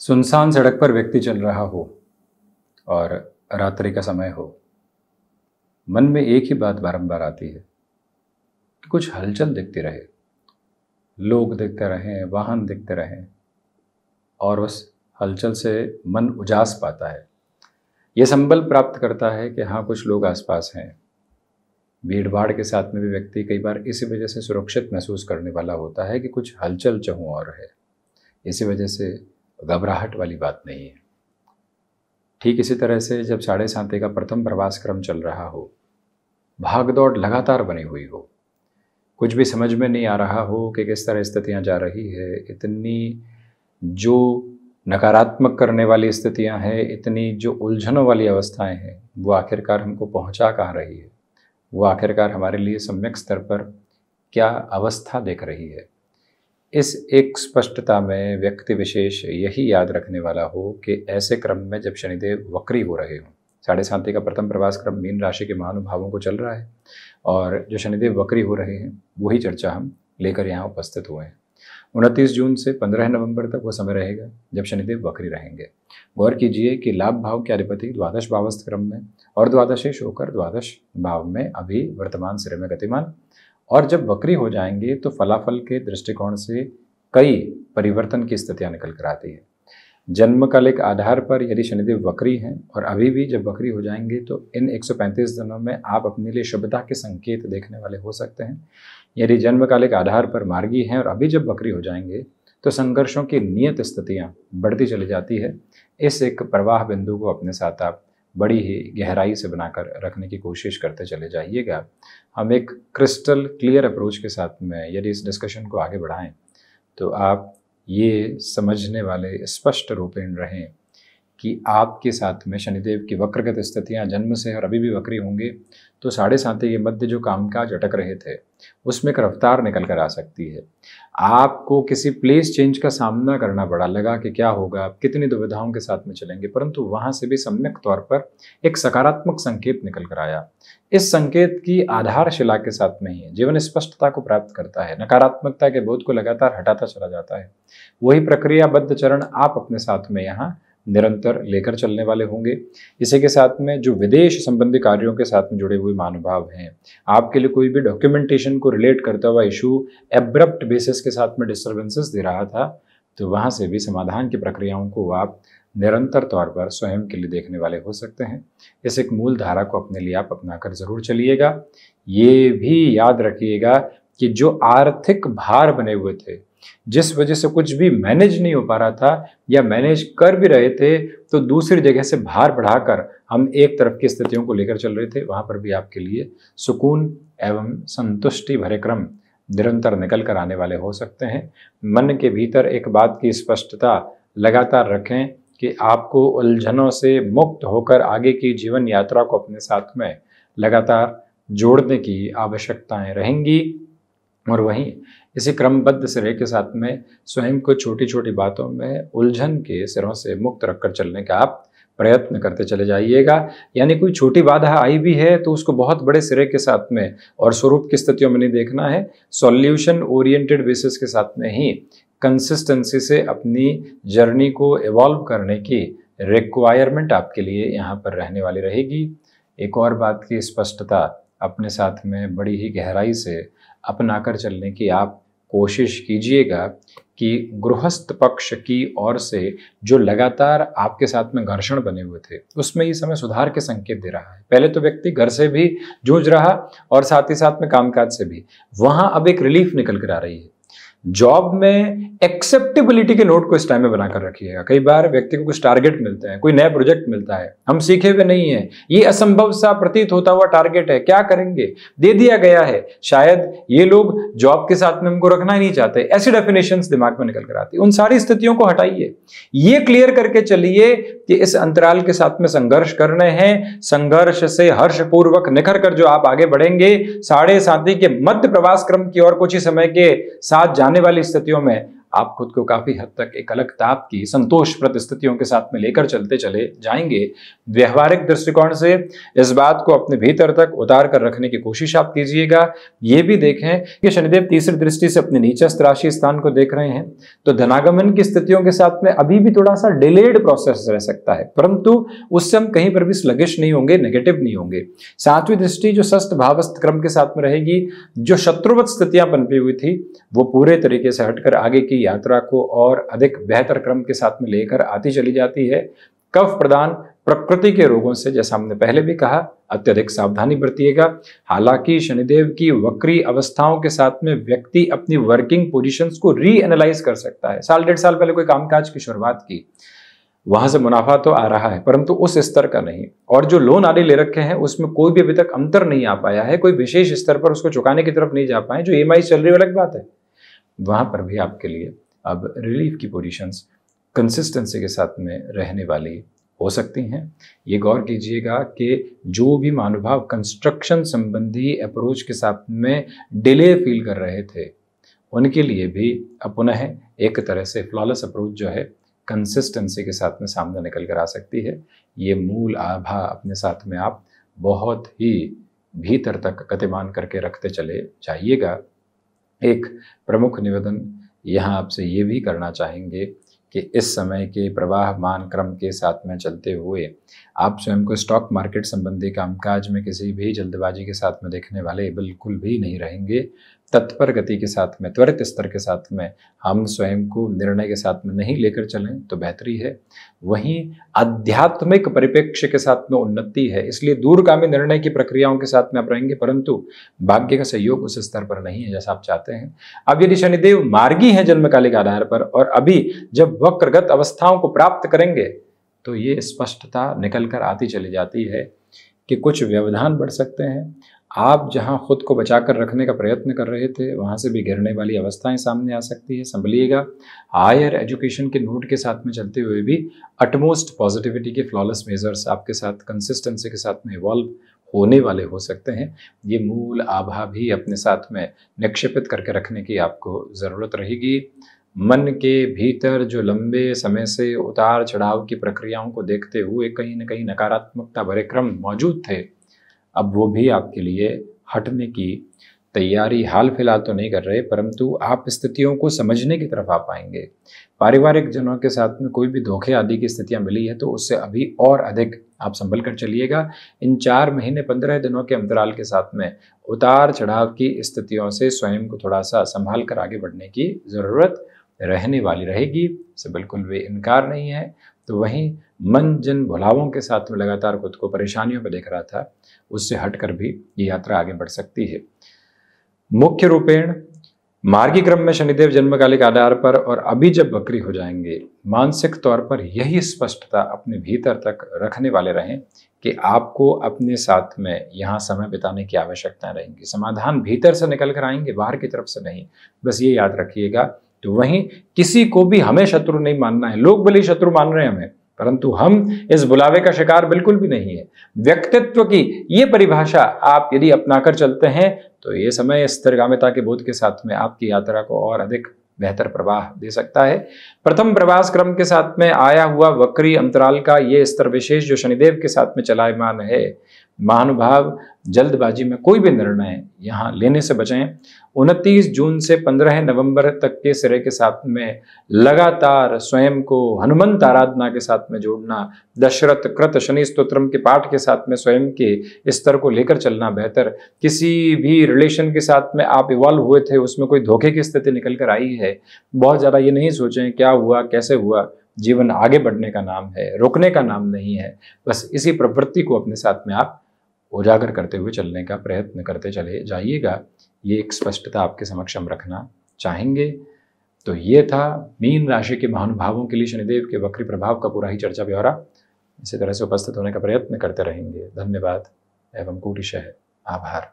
सुनसान सड़क पर व्यक्ति चल रहा हो और रात्रि का समय हो मन में एक ही बात बारंबार आती है कि कुछ हलचल दिखती रहे लोग दिखते रहें वाहन दिखते रहें और उस हलचल से मन उजास पाता है यह संबल प्राप्त करता है कि हाँ कुछ लोग आसपास हैं भीड़ भाड़ के साथ में भी व्यक्ति कई बार इसी वजह से सुरक्षित महसूस करने वाला होता है कि कुछ हलचल चहूँ और है इसी वजह से घबराहट वाली बात नहीं है ठीक इसी तरह से जब साढ़े सांते का प्रथम प्रवास क्रम चल रहा हो भाग दौड़ लगातार बनी हुई हो कुछ भी समझ में नहीं आ रहा हो कि किस तरह स्थितियाँ जा रही है इतनी जो नकारात्मक करने वाली स्थितियां हैं इतनी जो उलझनों वाली अवस्थाएं हैं वो आखिरकार हमको पहुंचा कहाँ रही है वो आखिरकार हमारे लिए सम्यक स्तर पर क्या अवस्था देख रही है इस एक स्पष्टता में व्यक्ति विशेष यही याद रखने वाला हो कि ऐसे क्रम में जब शनिदेव वक्री हो रहे हों साढ़े शांति का प्रथम प्रवास क्रम मीन राशि के महानुभावों को चल रहा है और जो शनिदेव वक्री हो रहे हैं वही चर्चा हम लेकर यहाँ उपस्थित हुए हैं उनतीस जून से पंद्रह नवंबर तक वो समय रहेगा जब शनिदेव वक्री रहेंगे गौर कीजिए कि लाभ भाव के अधिपति द्वादश भावस्थ क्रम में और द्वादशेश होकर द्वादश भाव में अभी वर्तमान सिरे में गतिमान और जब वक्री हो जाएंगे तो फलाफल के दृष्टिकोण से कई परिवर्तन की स्थितियाँ निकल कर आती है जन्मकालिक एक आधार पर यदि शनिदेव वक्री हैं और अभी भी जब वक्री हो जाएंगे तो इन 135 दिनों में आप अपने लिए शुभता के संकेत देखने वाले हो सकते हैं यदि जन्मकालिक एक आधार पर मार्गी हैं और अभी जब वक्री हो जाएंगे तो संघर्षों की नियत स्थितियाँ बढ़ती चली जाती है इस एक प्रवाह बिंदु को अपने साथ आप बड़ी ही गहराई से बनाकर रखने की कोशिश करते चले जाइएगा हम एक क्रिस्टल क्लियर अप्रोच के साथ में यदि इस डिस्कशन को आगे बढ़ाएं तो आप ये समझने वाले स्पष्ट रूपेण रहें कि आपके साथ में शनिदेव की वक्रगत स्थितियाँ जन्म से और अभी भी वक्री होंगे तो साढ़े साथी के मध्य जो कामकाज अटक रहे थे उसमें एक रफ्तार निकल कर आ सकती है आपको किसी प्लेस चेंज का सामना करना पड़ा लगा कि क्या होगा आप कितनी दुविधाओं के साथ में चलेंगे परंतु वहाँ से भी सम्यक तौर पर एक सकारात्मक संकेत निकल कर आया इस संकेत की आधारशिला के साथ में ही जीवन स्पष्टता को प्राप्त करता है नकारात्मकता के बोध को लगातार हटाता चला जाता है वही प्रक्रियाबद्ध चरण आप अपने साथ में यहाँ निरंतर लेकर चलने वाले होंगे इसी के साथ में जो विदेश संबंधी कार्यों के साथ में जुड़े हुए महानुभाव हैं आपके लिए कोई भी डॉक्यूमेंटेशन को रिलेट करता हुआ इशू एब्रप्ट बेसिस के साथ में डिस्टर्बेंसेस दे रहा था तो वहाँ से भी समाधान की प्रक्रियाओं को आप निरंतर तौर पर स्वयं के लिए देखने वाले हो सकते हैं इस एक मूल धारा को अपने लिए आप अपना कर ज़रूर चलिएगा ये भी याद रखिएगा कि जो आर्थिक भार बने हुए थे जिस वजह से कुछ भी मैनेज नहीं हो पा रहा था या मैनेज कर भी रहे थे तो दूसरी जगह से भार बढ़ाकर हम एक तरफ की स्थितियों को लेकर चल रहे थे वहाँ पर भी आपके लिए सुकून एवं संतुष्टि भरे क्रम निरंतर निकल कर आने वाले हो सकते हैं मन के भीतर एक बात की स्पष्टता लगातार रखें कि आपको उलझनों से मुक्त होकर आगे की जीवन यात्रा को अपने साथ में लगातार जोड़ने की आवश्यकताएं रहेंगी और वहीं इसी क्रमबद्ध सिरे के साथ में स्वयं को छोटी छोटी बातों में उलझन के सिरों से मुक्त रखकर चलने का आप प्रयत्न करते चले जाइएगा यानी कोई छोटी बाधा आई भी है तो उसको बहुत बड़े सिरे के साथ में और स्वरूप की स्थितियों में नहीं देखना है सॉल्यूशन ओरिएंटेड बेसिस के साथ में ही कंसिस्टेंसी से अपनी जर्नी को इवॉल्व करने की रिक्वायरमेंट आपके लिए यहाँ पर रहने वाली रहेगी एक और बात की स्पष्टता अपने साथ में बड़ी ही गहराई से अपना कर चलने की आप कोशिश कीजिएगा कि गृहस्थ पक्ष की ओर से जो लगातार आपके साथ में घर्षण बने हुए थे उसमें ये समय सुधार के संकेत दे रहा है पहले तो व्यक्ति घर से भी जूझ रहा और साथ ही साथ में कामकाज से भी वहाँ अब एक रिलीफ निकल कर आ रही है जॉब में एक्सेप्टेबिलिटी के नोट को इस टाइम में बनाकर रखिएगा कई बार व्यक्ति को कुछ टारगेट मिलते हैं कोई नया प्रोजेक्ट मिलता है हम सीखे हुए नहीं है ये असंभव सा प्रतीत होता हुआ टारगेट है क्या करेंगे दे दिया गया है शायद ये लोग जॉब के साथ में हमको रखना ही नहीं चाहते ऐसी डेफिनेशन दिमाग में निकल कर आती उन सारी स्थितियों को हटाइए ये क्लियर करके चलिए कि इस अंतराल के साथ में संघर्ष करने हैं संघर्ष से हर्षपूर्वक निखर कर जो आप आगे बढ़ेंगे साढ़े के मध्य प्रवास क्रम की और कुछ ही समय के साथ आने वाली स्थितियों में आप खुद को काफ़ी हद तक एक अलग ताप की संतोष स्थितियों के साथ में लेकर चलते चले जाएंगे व्यवहारिक दृष्टिकोण से इस बात को अपने भीतर तक उतार कर रखने की कोशिश आप कीजिएगा ये भी देखें कि शनिदेव तीसरी दृष्टि से अपने नीचस्थ राशि स्थान को देख रहे हैं तो धनागमन की स्थितियों के साथ में अभी भी थोड़ा सा डिलेड प्रोसेस रह सकता है परंतु उससे हम कहीं पर भी स्लगिश नहीं होंगे नेगेटिव नहीं होंगे सातवीं दृष्टि जो सस्त भावस्थ क्रम के साथ में रहेगी जो शत्रुवत स्थितियां बनपी हुई थी वो पूरे तरीके से हटकर आगे की की यात्रा को और अधिक बेहतर क्रम के साथ में लेकर आती चली जाती है कफ प्रदान प्रकृति के रोगों से जैसा हमने पहले भी कहा अत्यधिक सावधानी बरतिएगा हालांकि शनिदेव की वक्री अवस्थाओं के साथ में व्यक्ति अपनी वर्किंग पोजिशन को रीएनालाइज कर सकता है साल डेढ़ साल पहले कोई कामकाज की शुरुआत की वहां से मुनाफा तो आ रहा है परंतु उस स्तर का नहीं और जो लोन आदि ले रखे हैं उसमें कोई भी अभी तक अंतर नहीं आ पाया है कोई विशेष स्तर पर उसको चुकाने की तरफ नहीं जा पाए जो ई e चल रही है अलग बात है वहाँ पर भी आपके लिए अब रिलीफ की पोजीशंस कंसिस्टेंसी के साथ में रहने वाली हो सकती हैं ये गौर कीजिएगा कि जो भी मानुभाव कंस्ट्रक्शन संबंधी अप्रोच के साथ में डिले फील कर रहे थे उनके लिए भी है एक तरह से फ्लॉलेस अप्रोच जो है कंसिस्टेंसी के साथ में सामने निकल कर आ सकती है ये मूल आभा अपने साथ में आप बहुत ही भीतर तक गतिमान करके रखते चले जाइएगा एक प्रमुख निवेदन यहाँ आपसे ये भी करना चाहेंगे कि इस समय के प्रवाह मान क्रम के साथ में चलते हुए आप स्वयं को स्टॉक मार्केट संबंधी कामकाज में किसी भी जल्दबाजी के साथ में देखने वाले बिल्कुल भी नहीं रहेंगे तत्पर गति के साथ में त्वरित स्तर के साथ में हम स्वयं को निर्णय के साथ में नहीं लेकर चलें तो बेहतरी है वहीं आध्यात्मिक परिप्रेक्ष्य के साथ में उन्नति है इसलिए दूरगामी निर्णय की प्रक्रियाओं के साथ में आप रहेंगे परंतु भाग्य का सहयोग उस स्तर पर नहीं है जैसा आप चाहते हैं अब यदि शनिदेव मार्गी हैं जन्मकालिक आधार पर और अभी जब वक्रगत अवस्थाओं को प्राप्त करेंगे तो ये स्पष्टता निकल कर आती चली जाती है कि कुछ व्यवधान बढ़ सकते हैं आप जहाँ खुद को बचा कर रखने का प्रयत्न कर रहे थे वहाँ से भी घिरने वाली अवस्थाएं सामने आ सकती है संभलिएगा हायर एजुकेशन के नोट के साथ में चलते हुए भी अटमोस्ट पॉजिटिविटी के फ्लॉलेस मेजर्स आपके साथ कंसिस्टेंसी के साथ में इवॉल्व होने वाले हो सकते हैं ये मूल आभा भी अपने साथ में निक्षेपित करके रखने की आपको ज़रूरत रहेगी मन के भीतर जो लंबे समय से उतार चढ़ाव की प्रक्रियाओं को देखते हुए कहीं ना कहीं नकारात्मकता भरे क्रम मौजूद थे अब वो भी आपके लिए हटने की तैयारी हाल फिलहाल तो नहीं कर रहे परंतु आप स्थितियों को समझने की तरफ आ पाएंगे पारिवारिक जनों के साथ में कोई भी धोखे आदि की स्थितियां मिली है तो उससे अभी और अधिक आप संभल कर चलिएगा इन चार महीने पंद्रह दिनों के अंतराल के साथ में उतार चढ़ाव की स्थितियों से स्वयं को थोड़ा सा संभाल कर आगे बढ़ने की ज़रूरत रहने वाली रहेगी से बिल्कुल वे इनकार नहीं है तो वहीं मन जिन भुलावों के साथ में लगातार खुद को परेशानियों में देख रहा था उससे हटकर भी ये यात्रा आगे बढ़ सकती है मुख्य रूपेण मार्गी क्रम में शनिदेव जन्मकालिक आधार पर और अभी जब बकरी हो जाएंगे मानसिक तौर पर यही स्पष्टता अपने भीतर तक रखने वाले रहें कि आपको अपने साथ में यहाँ समय बिताने की आवश्यकता रहेंगी समाधान भीतर से निकल कर आएंगे बाहर की तरफ से नहीं बस ये याद रखिएगा तो वहीं किसी को भी हमें शत्रु नहीं मानना है लोग भले शत्रु मान रहे हैं हमें परंतु हम इस बुलावे का शिकार बिल्कुल भी नहीं है व्यक्तित्व की ये परिभाषा आप यदि अपनाकर चलते हैं तो ये समय स्थिरगामिता के बोध के साथ में आपकी यात्रा को और अधिक बेहतर प्रवाह दे सकता है प्रथम प्रवास क्रम के साथ में आया हुआ वक्री अंतराल का ये स्तर विशेष जो शनिदेव के साथ में चलायमान है महानुभाव जल्दबाजी में कोई भी निर्णय यहाँ लेने से बचें उनतीस जून से पंद्रह नवंबर तक के सिरे के साथ में लगातार स्वयं को हनुमंत आराधना के साथ में जोड़ना दशरथ कृत शनि स्त्रोत्र के पाठ के साथ में स्वयं के स्तर को लेकर चलना बेहतर किसी भी रिलेशन के साथ में आप इवॉल्व हुए थे उसमें कोई धोखे की स्थिति निकल कर आई है बहुत ज़्यादा ये नहीं सोचें क्या हुआ कैसे हुआ जीवन आगे बढ़ने का नाम है रुकने का नाम नहीं है बस इसी प्रवृत्ति को अपने साथ में आप उजागर करते हुए चलने का प्रयत्न करते चले जाइएगा ये एक स्पष्टता आपके समक्ष हम रखना चाहेंगे तो ये था मीन राशि के महानुभावों के लिए शनिदेव के वक्री प्रभाव का पूरा ही चर्चा ब्यौरा इसी तरह से उपस्थित होने का प्रयत्न करते रहेंगे धन्यवाद एवं कूटिशह आभार